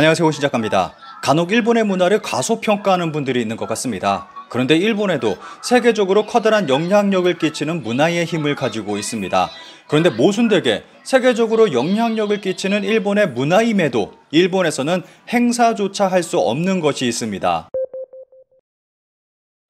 안녕하세요. 오시작가입니다. 간혹 일본의 문화를 과소평가하는 분들이 있는 것 같습니다. 그런데 일본에도 세계적으로 커다란 영향력을 끼치는 문화의 힘을 가지고 있습니다. 그런데 모순되게 세계적으로 영향력을 끼치는 일본의 문화임에도 일본에서는 행사조차 할 수 없는 것이 있습니다.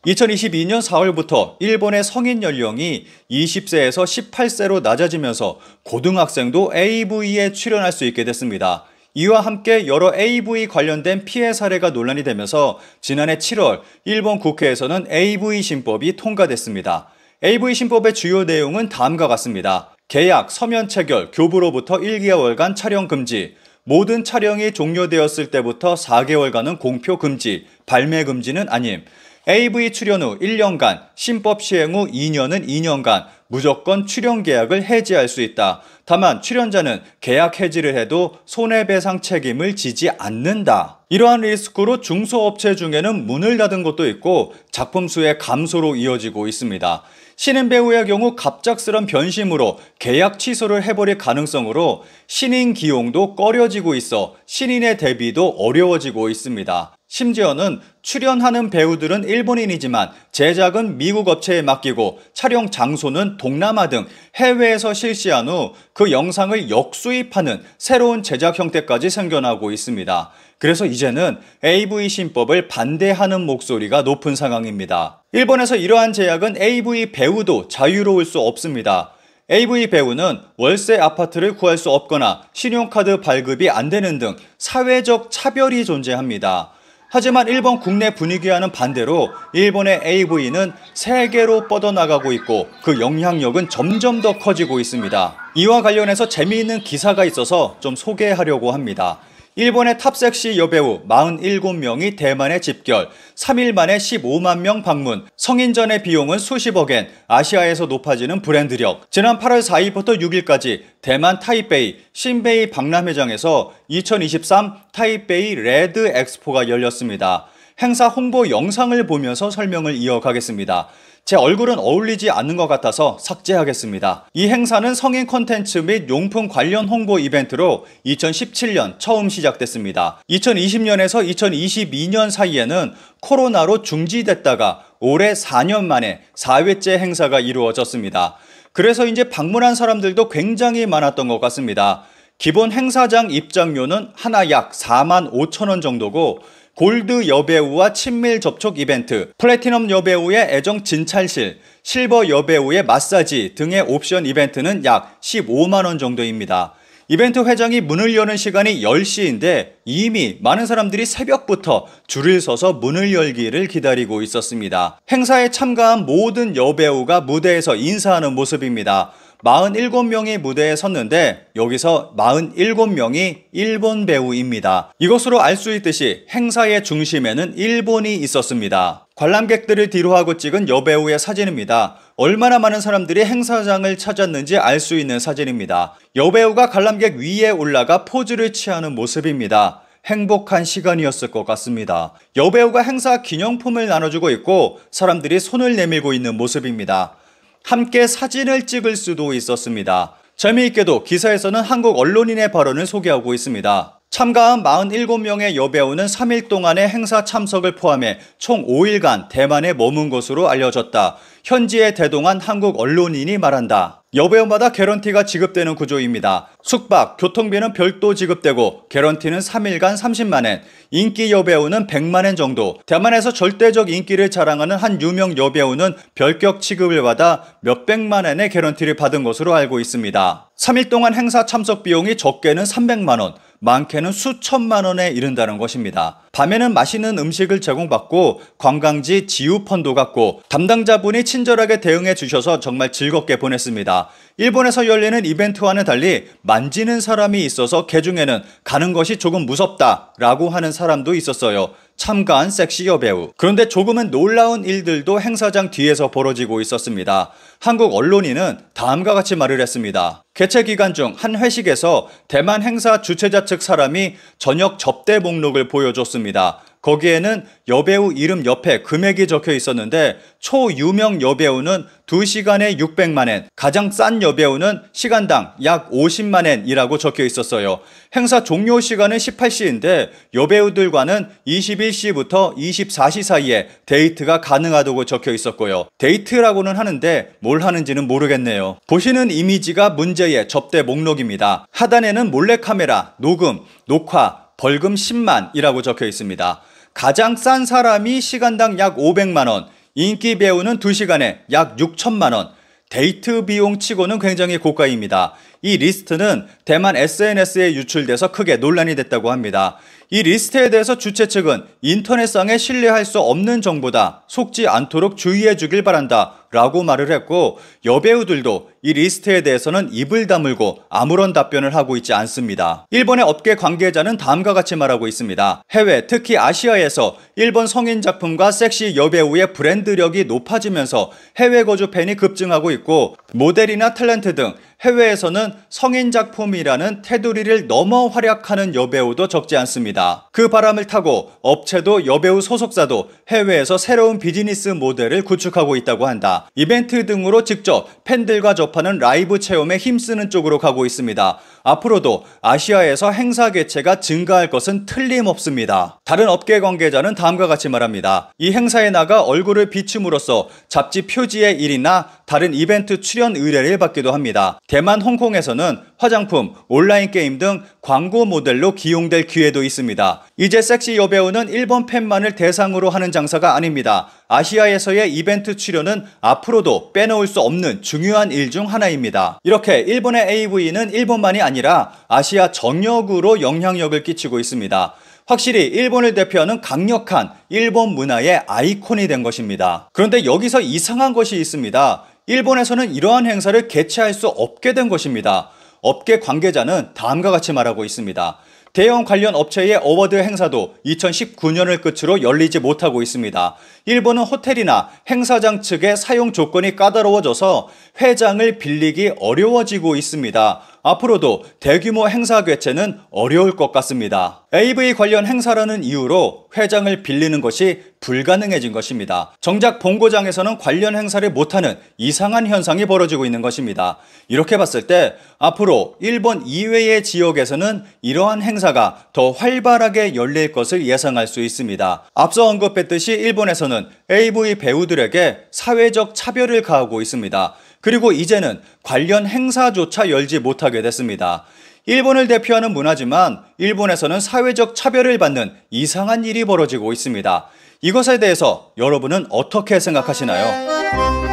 2022년 4월부터 일본의 성인 연령이 20세에서 18세로 낮아지면서 고등학생도 AV에 출연할 수 있게 됐습니다. 이와 함께 여러 AV 관련된 피해 사례가 논란이 되면서 지난해 7월 일본 국회에서는 AV 신법이 통과됐습니다. AV 신법의 주요 내용은 다음과 같습니다. 계약, 서면 체결, 교부로부터 1개월간 촬영 금지, 모든 촬영이 종료되었을 때부터 4개월간은 공표 금지, 발매 금지는 아님, AV 출연 후 1년간, 신법 시행 후 2년은 2년간 무조건 출연 계약을 해지할 수 있다. 다만 출연자는 계약 해지를 해도 손해배상 책임을 지지 않는다. 이러한 리스크로 중소업체 중에는 문을 닫은 것도 있고 작품 수의 감소로 이어지고 있습니다. 신인 배우의 경우 갑작스런 변심으로 계약 취소를 해버릴 가능성으로 신인 기용도 꺼려지고 있어 신인의 대비도 어려워지고 있습니다. 심지어는 출연하는 배우들은 일본인이지만 제작은 미국 업체에 맡기고 촬영 장소는 동남아 등 해외에서 실시한 후 그 영상을 역수입하는 새로운 제작 형태까지 생겨나고 있습니다. 그래서 이제는 AV 신법을 반대하는 목소리가 높은 상황입니다. 일본에서 이러한 제약은 AV 배우도 자유로울 수 없습니다. AV 배우는 월세 아파트를 구할 수 없거나 신용카드 발급이 안 되는 등 사회적 차별이 존재합니다. 하지만 일본 국내 분위기와는 반대로 일본의 AV는 세계로 뻗어나가고 있고 그 영향력은 점점 더 커지고 있습니다. 이와 관련해서 재미있는 기사가 있어서 좀 소개하려고 합니다. 일본의 탑섹시 여배우 47명이 대만에 집결, 3일 만에 15만 명 방문, 성인전의 비용은 수십억엔, 아시아에서 높아지는 브랜드력. 지난 8월 4일부터 6일까지 대만 타이베이 신베이 박람회장에서 2023 타이베이 레드 엑스포가 열렸습니다. 행사 홍보 영상을 보면서 설명을 이어가겠습니다. 제 얼굴은 어울리지 않는 것 같아서 삭제하겠습니다. 이 행사는 성인 콘텐츠및 용품 관련 홍보 이벤트로 2017년 처음 시작됐습니다. 2020년에서 2022년 사이에는 코로나로 중지됐다가 올해 4년 만에 4회째 행사가 이루어졌습니다. 그래서 이제 방문한 사람들도 굉장히 많았던 것 같습니다. 기본 행사장 입장료는 하나 약 4만 5천 원 정도고 골드 여배우와 친밀 접촉 이벤트, 플래티넘 여배우의 애정 진찰실, 실버 여배우의 마사지 등의 옵션 이벤트는 약 15만원 정도입니다. 이벤트 회장이 문을 여는 시간이 10시인데 이미 많은 사람들이 새벽부터 줄을 서서 문을 열기를 기다리고 있었습니다. 행사에 참가한 모든 여배우가 무대에서 인사하는 모습입니다. 47명이 무대에 섰는데 여기서 47명이 일본 배우입니다. 이것으로 알 수 있듯이 행사의 중심에는 일본이 있었습니다. 관람객들을 뒤로하고 찍은 여배우의 사진입니다. 얼마나 많은 사람들이 행사장을 찾았는지 알 수 있는 사진입니다. 여배우가 관람객 위에 올라가 포즈를 취하는 모습입니다. 행복한 시간이었을 것 같습니다. 여배우가 행사 기념품을 나눠주고 있고 사람들이 손을 내밀고 있는 모습입니다. 함께 사진을 찍을 수도 있었습니다. 재미있게도 기사에서는 한국 언론인의 발언을 소개하고 있습니다. 참가한 47명의 여배우는 3일 동안의 행사 참석을 포함해 총 5일간 대만에 머문 것으로 알려졌다. 현지에 대동한 한국 언론인이 말한다. 여배우마다 개런티가 지급되는 구조입니다. 숙박, 교통비는 별도 지급되고 개런티는 3일간 30만엔, 인기 여배우는 100만엔 정도. 대만에서 절대적 인기를 자랑하는 한 유명 여배우는 별격 취급을 받아 몇백만엔의 개런티를 받은 것으로 알고 있습니다. 3일 동안 행사 참석 비용이 적게는 300만원, 많게는 수천만 원에 이른다는 것입니다. 밤에는 맛있는 음식을 제공받고 관광지 지우 펀도 갖고 담당자분이 친절하게 대응해 주셔서 정말 즐겁게 보냈습니다. 일본에서 열리는 이벤트와는 달리 만지는 사람이 있어서 개중에는 가는 것이 조금 무섭다라고 하는 사람도 있었어요. 참가한 섹시 여배우. 그런데 조금은 놀라운 일들도 행사장 뒤에서 벌어지고 있었습니다. 한국 언론인은 다음과 같이 말을 했습니다. 개최 기간 중 한 회식에서 대만 행사 주최자 측 사람이 저녁 접대 목록을 보여줬습니다. 거기에는 여배우 이름 옆에 금액이 적혀 있었는데 초유명 여배우는 2시간에 600만엔, 가장 싼 여배우는 시간당 약 50만엔이라고 적혀 있었어요. 행사 종료 시간은 18시인데 여배우들과는 21시부터 24시 사이에 데이트가 가능하다고 적혀 있었고요. 데이트라고는 하는데 뭘 하는지는 모르겠네요. 보시는 이미지가 문제의 접대 목록입니다. 하단에는 몰래카메라, 녹음, 녹화, 벌금 10만이라고 적혀 있습니다. 가장 싼 사람이 시간당 약 500만 원, 인기 배우는 2시간에 약 6천만 원, 데이트 비용 치고는 굉장히 고가입니다. 이 리스트는 대만 SNS에 유출돼서 크게 논란이 됐다고 합니다. 이 리스트에 대해서 주최 측은 인터넷상에 신뢰할 수 없는 정보다 속지 않도록 주의해 주길 바란다. 라고 말을 했고 여배우들도 이 리스트에 대해서는 입을 다물고 아무런 답변을 하고 있지 않습니다. 일본의 업계 관계자는 다음과 같이 말하고 있습니다. 해외 특히 아시아에서 일본 성인 작품과 섹시 여배우의 브랜드력이 높아지면서 해외 거주 팬이 급증하고 있고 모델이나 탤런트 등 해외에서는 성인 작품이라는 테두리를 넘어 활약하는 여배우도 적지 않습니다. 그 바람을 타고 업체도 여배우 소속사도 해외에서 새로운 비즈니스 모델을 구축하고 있다고 한다. 이벤트 등으로 직접 팬들과 접하는 라이브 체험에 힘쓰는 쪽으로 가고 있습니다. 앞으로도 아시아에서 행사 개최가 증가할 것은 틀림없습니다. 다른 업계 관계자는 다음과 같이 말합니다. 이 행사에 나가 얼굴을 비춤으로써 잡지 표지의 일이나 다른 이벤트 출연 의뢰를 받기도 합니다. 대만 홍콩에서는 화장품, 온라인 게임 등 광고 모델로 기용될 기회도 있습니다. 이제 섹시 여배우는 일본 팬만을 대상으로 하는 장사가 아닙니다. 아시아에서의 이벤트 출연은 앞으로도 빼놓을 수 없는 중요한 일 중 하나입니다. 이렇게 일본의 AV는 일본만이 아니라 아시아 전역으로 영향력을 끼치고 있습니다. 확실히 일본을 대표하는 강력한 일본 문화의 아이콘이 된 것입니다. 그런데 여기서 이상한 것이 있습니다. 일본에서는 이러한 행사를 개최할 수 없게 된 것입니다. 업계 관계자는 다음과 같이 말하고 있습니다. 대형 관련 업체의 어워드 행사도 2019년을 끝으로 열리지 못하고 있습니다. 일본은 호텔이나 행사장 측의 사용 조건이 까다로워져서 회장을 빌리기 어려워지고 있습니다. 앞으로도 대규모 행사 개최는 어려울 것 같습니다. AV 관련 행사라는 이유로 회장을 빌리는 것이 불가능해진 것입니다. 정작 본고장에서는 관련 행사를 못하는 이상한 현상이 벌어지고 있는 것입니다. 이렇게 봤을 때 앞으로 일본 이외의 지역에서는 이러한 행사가 더 활발하게 열릴 것을 예상할 수 있습니다. 앞서 언급했듯이 일본에서는 AV 배우들에게 사회적 차별을 가하고 있습니다. 그리고 이제는 관련 행사조차 열지 못하게 됐습니다. 일본을 대표하는 문화지만 일본에서는 사회적 차별을 받는 이상한 일이 벌어지고 있습니다. 이것에 대해서 여러분은 어떻게 생각하시나요?